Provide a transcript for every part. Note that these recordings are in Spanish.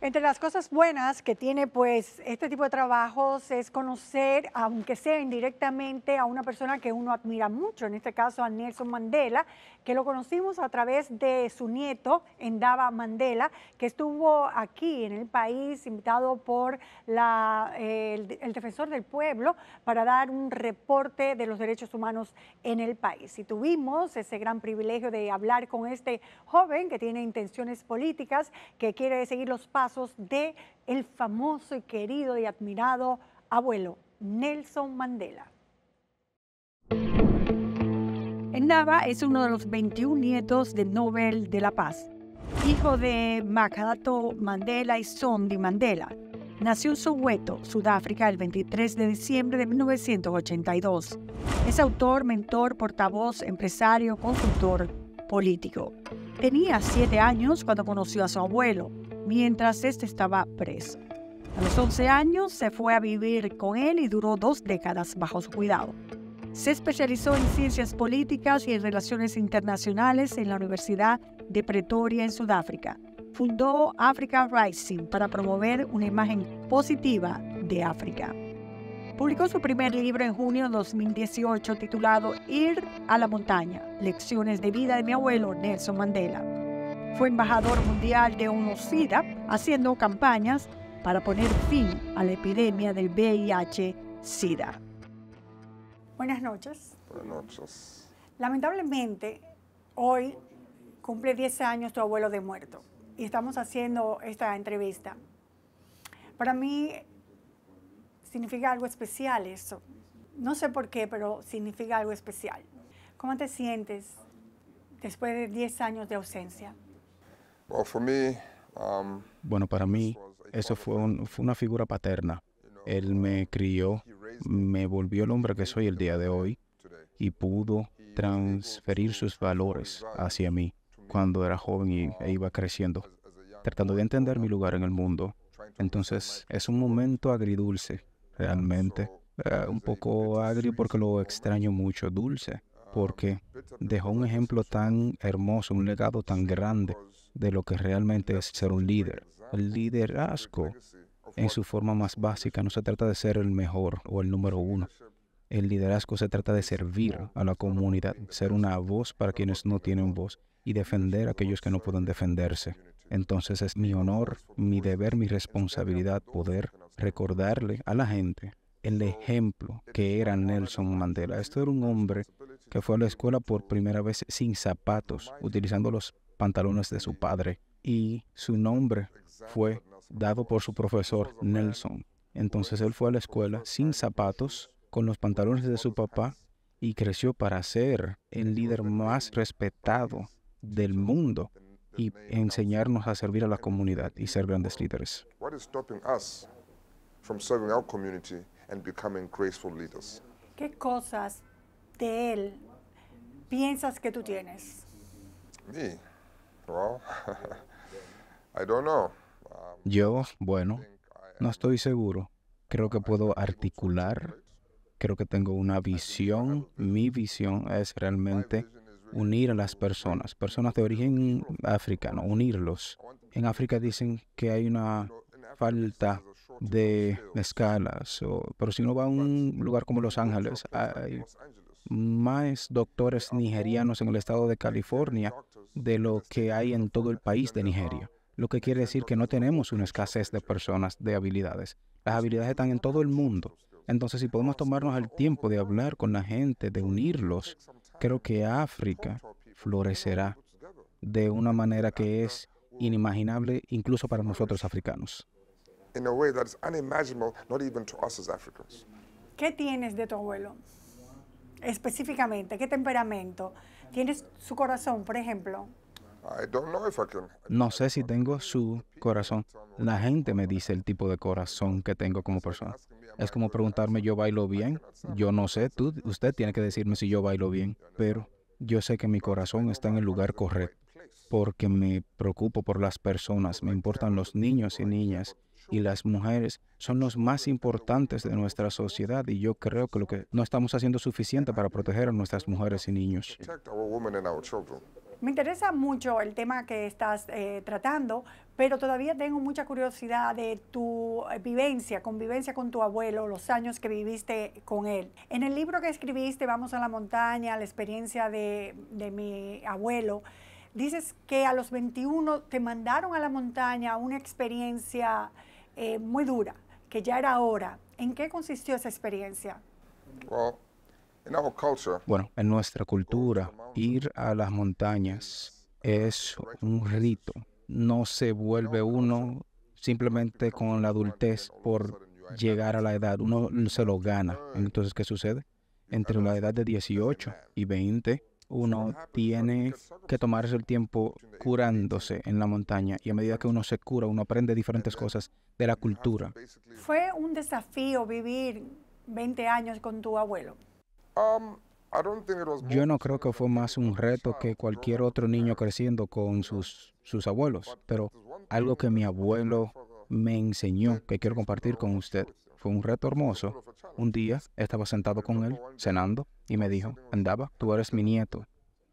Entre las cosas buenas que tiene pues este tipo de trabajos es conocer, aunque sea indirectamente, a una persona que uno admira mucho, en este caso a Nelson Mandela, que lo conocimos a través de su nieto, Endava Mandela, que estuvo aquí en el país invitado por eh, el, el, defensor del pueblo para dar un reporte de los derechos humanos en el país. Y tuvimos ese gran privilegio de hablar con este joven que tiene intenciones políticas, que quiere seguir los pasos de el famoso y querido y admirado abuelo Nelson Mandela. Nava es uno de los 21 nietos del Nobel de la Paz, hijo de Makhadato Mandela y Sondi Mandela. Nació en Soweto, Sudáfrica, el 23 de diciembre de 1982. Es autor, mentor, portavoz, empresario, consultor político. Tenía siete años cuando conoció a su abuelo, mientras este estaba preso. A los 11 años se fue a vivir con él y duró dos décadas bajo su cuidado. Se especializó en ciencias políticas y en relaciones internacionales en la Universidad de Pretoria en Sudáfrica. Fundó Africa Rising para promover una imagen positiva de África. Publicó su primer libro en junio de 2018 titulado Ir a la montaña, lecciones de vida de mi abuelo Nelson Mandela. Fue embajador mundial de UNO-SIDA haciendo campañas para poner fin a la epidemia del VIH-Sida. Buenas noches. Buenas noches. Lamentablemente, hoy cumple 10 años tu abuelo de muerto y estamos haciendo esta entrevista. Para mí significa algo especial eso. No sé por qué, pero significa algo especial. ¿Cómo te sientes después de 10 años de ausencia? Um, bueno, para mí, eso fue, una figura paterna. Él me um, crió, me volvió el hombre que soy el día de hoy y pudo transferir sus valores hacia mí cuando era joven y, e iba um, creciendo, tratando de entender mi lugar en el mundo. Entonces es un momento agridulce, realmente. Eh, un poco agrio porque lo extraño mucho, dulce, porque dejó un ejemplo tan hermoso, un legado tan grande de lo que realmente es ser un líder. El liderazgo, en su forma más básica, no se trata de ser el mejor o el número uno. El liderazgo se trata de servir a la comunidad, ser una voz para quienes no tienen voz y defender a aquellos que no pueden defenderse. Entonces es mi honor, mi deber, mi responsabilidad poder recordarle a la gente el ejemplo que era Nelson Mandela. Esto era un hombre que fue a la escuela por primera vez sin zapatos, utilizando los pantalones de su padre y su nombre fue dado por su profesor Nelson. Entonces él fue a la escuela sin zapatos, con los pantalones de su papá y creció para ser el líder más respetado del mundo y enseñarnos a servir a la comunidad y ser grandes líderes. ¿Qué cosas de él piensas que tú tienes? Um, Yo, bueno, no estoy seguro. Creo que puedo articular, creo que tengo una visión. Mi visión es realmente unir a las personas, personas de origen africano, unirlos. En África dicen que hay una falta de escalas, pero si uno va a un lugar como Los Ángeles, hay más doctores nigerianos en el estado de California de lo que hay en todo el país de Nigeria, lo que quiere decir que no tenemos una escasez de personas de habilidades. Las habilidades están en todo el mundo. Entonces, si podemos tomarnos el tiempo de hablar con la gente, de unirlos, creo que África florecerá de una manera que es inimaginable incluso para nosotros africanos. ¿Qué tienes de tu abuelo? Específicamente, ¿qué temperamento? ¿Tienes su corazón, por ejemplo? No sé si tengo su corazón. La gente me dice el tipo de corazón que tengo como persona. Es como preguntarme, ¿yo bailo bien? Yo no sé, tú, usted tiene que decirme si yo bailo bien, pero yo sé que mi corazón está en el lugar correcto porque me preocupo por las personas, me importan los niños y niñas, y las mujeres son los más importantes de nuestra sociedad y yo creo que lo que no estamos haciendo suficiente para proteger a nuestras mujeres y niños. Me interesa mucho el tema que estás eh, tratando, pero todavía tengo mucha curiosidad de tu eh, vivencia, convivencia con tu abuelo, los años que viviste con él. En el libro que escribiste, Vamos a la montaña, la experiencia de, de mi abuelo, dices que a los 21 te mandaron a la montaña una experiencia eh, muy dura, que ya era hora. ¿En qué consistió esa experiencia? Bueno, en nuestra cultura, ir a las montañas es un rito. No se vuelve uno simplemente con la adultez por llegar a la edad. Uno se lo gana. Entonces, ¿qué sucede? Entre la edad de 18 y 20, uno tiene que tomarse el tiempo curándose en la montaña y a medida que uno se cura, uno aprende diferentes cosas de la cultura. ¿Fue un desafío vivir 20 años con tu abuelo? Um, Yo no creo que fue más un reto que cualquier otro niño creciendo con sus, sus abuelos, pero algo que mi abuelo me enseñó que quiero compartir con usted fue un reto hermoso. Un día estaba sentado con él, cenando, y me dijo, andaba, tú eres mi nieto.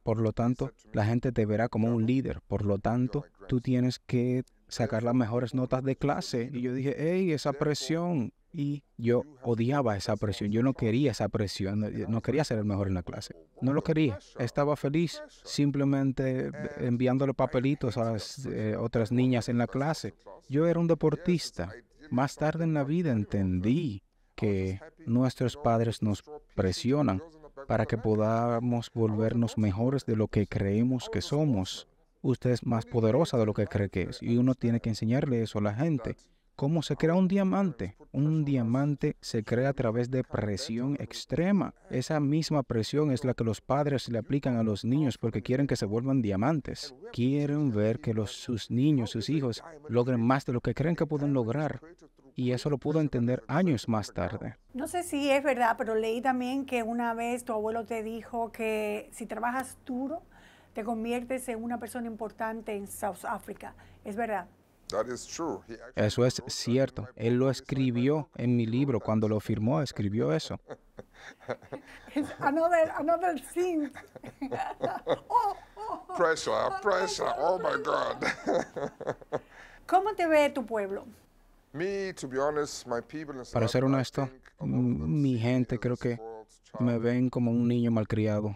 Por lo tanto, la gente te verá como un líder. Por lo tanto, tú tienes que sacar las mejores notas de clase. Y yo dije, hey, esa presión. Y yo odiaba esa presión. Yo no quería esa presión. Eh, no quería ser el mejor en la clase. No lo quería. Estaba feliz simplemente eh, enviándole papelitos a las eh, otras niñas en la clase. Yo era un deportista. Más tarde en la vida entendí que nuestros padres nos presionan para que podamos volvernos mejores de lo que creemos que somos. Usted es más poderosa de lo que cree que es y uno tiene que enseñarle eso a la gente. ¿Cómo se crea un diamante? Un diamante se crea a través de presión extrema. Esa misma presión es la que los padres le aplican a los niños porque quieren que se vuelvan diamantes. Quieren ver que sus niños, sus hijos, logren más de lo que creen que pueden lograr. Y eso lo pudo entender años más tarde. No sé si es verdad, pero leí también que una vez tu abuelo te dijo que si trabajas duro, te conviertes en una persona importante en South Africa. ¿Es verdad? Eso es cierto. Él lo escribió en mi libro. Cuando lo firmó, escribió eso. Another, another oh, oh. pressure, pressure. Oh my God. ¿Cómo te ve tu pueblo? Para ser honesto, mi gente creo que me ven como un niño malcriado.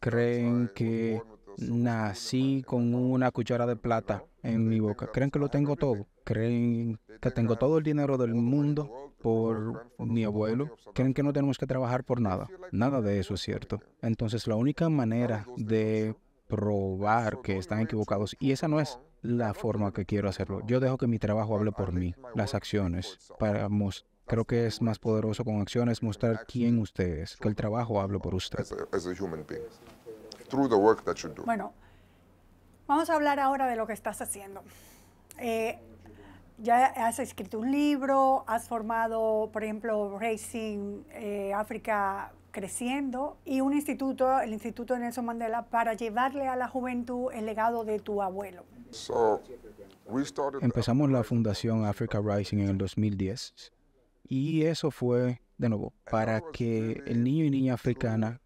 Creen que nací con una cuchara de plata en mi boca. Creen que lo tengo todo. Creen que tengo todo el dinero del mundo por mi abuelo. Creen que no tenemos que trabajar por nada. Nada de eso es cierto. Entonces la única manera de probar que están equivocados, y esa no es la forma que quiero hacerlo. Yo dejo que mi trabajo hable por mí, las acciones, para Creo que es más poderoso con acciones mostrar quién usted es, que el trabajo hable por usted. Bueno, vamos a hablar ahora de lo que estás haciendo. Eh, ya has escrito un libro, has formado, por ejemplo, Racing Africa eh, África creciendo y un instituto, el Instituto Nelson Mandela, para llevarle a la juventud el legado de tu abuelo. Empezamos la fundación Africa Rising en el 2010 y eso fue, de nuevo, para que el niño y niña africana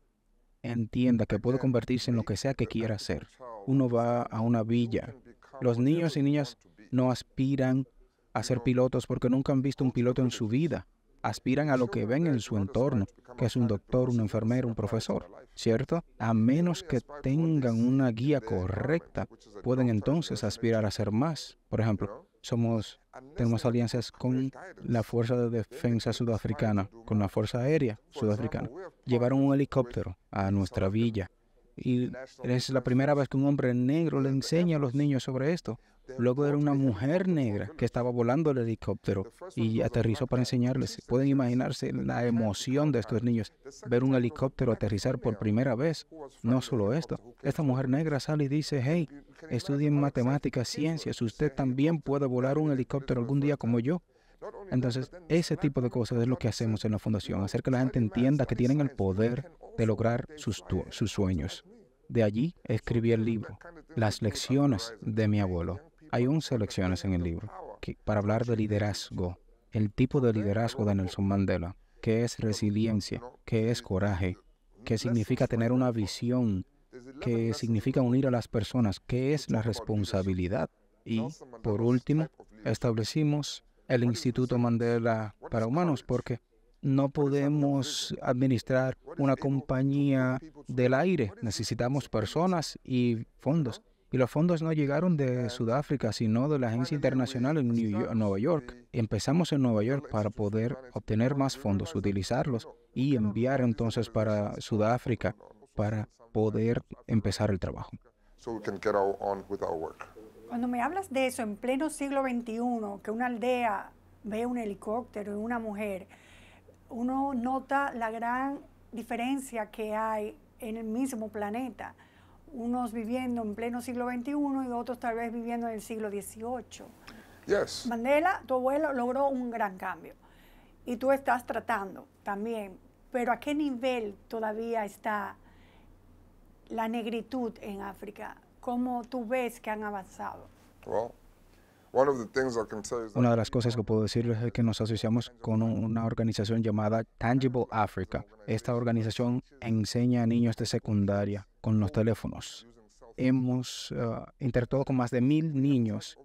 entienda que puede convertirse en lo que sea que quiera ser. Uno va a una villa. Los niños y niñas no aspiran a ser pilotos porque nunca han visto un piloto en su vida. Aspiran a lo que ven en su entorno, que es un doctor, un enfermero, un profesor, ¿cierto? A menos que tengan una guía correcta, pueden entonces aspirar a ser más. Por ejemplo, somos, tenemos alianzas con la Fuerza de Defensa Sudafricana, con la Fuerza Aérea Sudafricana. Llevaron un helicóptero a nuestra villa y es la primera vez que un hombre negro le enseña a los niños sobre esto. Luego era una mujer negra que estaba volando el helicóptero y aterrizó para enseñarles. Pueden imaginarse la emoción de estos niños, ver un helicóptero aterrizar por primera vez. No solo esto, esta mujer negra sale y dice, hey, estudien matemáticas, ciencias, usted también puede volar un helicóptero algún día como yo. Entonces, ese tipo de cosas es lo que hacemos en la fundación, hacer que la gente entienda que tienen el poder de lograr sus, sus sueños. De allí escribí el libro, Las lecciones de mi abuelo. Hay 11 lecciones en el libro para hablar de liderazgo, el tipo de liderazgo de Nelson Mandela, qué es resiliencia, qué es coraje, qué significa tener una visión, que significa unir a las personas, qué es la responsabilidad. Y, por último, establecimos el Instituto Mandela para Humanos porque no podemos administrar una compañía del aire. Necesitamos personas y fondos. Y los fondos no llegaron de Sudáfrica, sino de la agencia internacional en Nueva York. Empezamos en Nueva York para poder obtener más fondos, utilizarlos y enviar entonces para Sudáfrica para poder empezar el trabajo. Cuando me hablas de eso en pleno siglo XXI, que una aldea ve un helicóptero y una mujer, uno nota la gran diferencia que hay en el mismo planeta unos viviendo en pleno siglo XXI y otros tal vez viviendo en el siglo XVIII. Yes. Mandela, tu abuelo logró un gran cambio y tú estás tratando también, pero ¿a qué nivel todavía está la negritud en África? ¿Cómo tú ves que han avanzado? Well. Una de las cosas que puedo decirles es que nos asociamos con una organización llamada Tangible Africa. Esta organización enseña a niños de secundaria con los teléfonos. Hemos eh, interactuado con más de mil niños.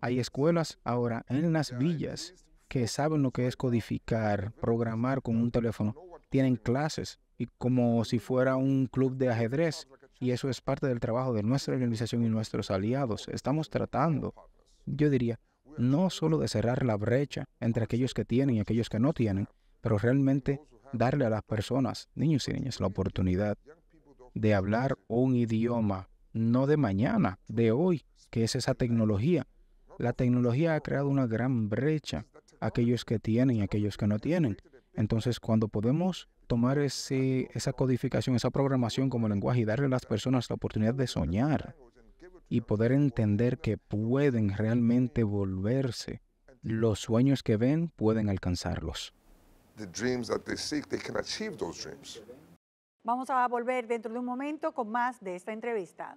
Hay escuelas ahora en las villas que saben lo que es codificar, programar con un teléfono. Tienen clases y como si fuera un club de ajedrez. Y eso es parte del trabajo de nuestra organización y nuestros aliados. Estamos tratando, yo diría, no solo de cerrar la brecha entre aquellos que tienen y aquellos que no tienen, pero realmente darle a las personas, niños y niñas, la oportunidad de hablar un idioma, no de mañana, de hoy, que es esa tecnología. La tecnología ha creado una gran brecha, aquellos que tienen y aquellos que no tienen. Entonces, cuando podemos tomar esa codificación, esa programación como lenguaje y darle a las personas la oportunidad de soñar y poder entender que pueden realmente volverse, los sueños que ven pueden alcanzarlos. Vamos a volver dentro de un momento con más de esta entrevista.